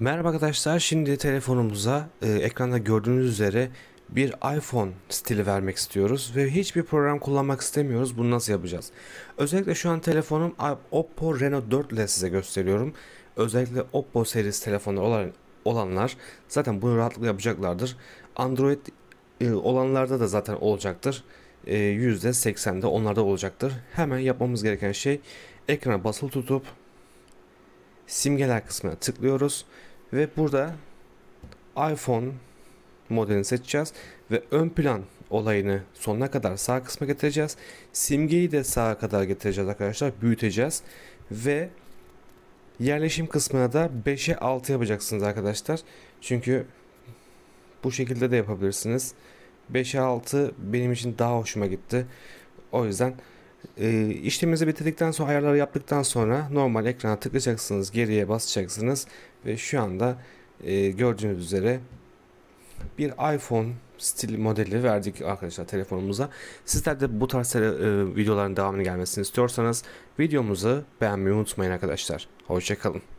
Merhaba arkadaşlar şimdi telefonumuza e, ekranda gördüğünüz üzere bir iPhone stili vermek istiyoruz ve hiçbir program kullanmak istemiyoruz. Bunu nasıl yapacağız? Özellikle şu an telefonum Oppo Reno 4 ile size gösteriyorum. Özellikle Oppo serisi telefonlar olan olanlar zaten bunu rahatlıkla yapacaklardır. Android e, olanlarda da zaten olacaktır. E, %80'de onlarda olacaktır. Hemen yapmamız gereken şey ekrana basılı tutup simgeler kısmına tıklıyoruz ve burada iPhone modelini seçeceğiz ve ön plan olayını sonuna kadar sağ kısma getireceğiz. Simgeyi de sağa kadar getireceğiz arkadaşlar. Büyüteceğiz ve yerleşim kısmına da 5'e 6 yapacaksınız arkadaşlar. Çünkü bu şekilde de yapabilirsiniz. 5'e 6 benim için daha hoşuma gitti. O yüzden e, işleminizi bitirdikten sonra ayarları yaptıktan sonra normal ekrana tıklayacaksınız. Geriye basacaksınız. Ve şu anda e, gördüğünüz üzere bir iPhone stil modeli verdik arkadaşlar telefonumuza. Sizler de bu tarz e, videoların devamını gelmesini istiyorsanız videomuzu beğenmeyi unutmayın arkadaşlar. Hoşçakalın.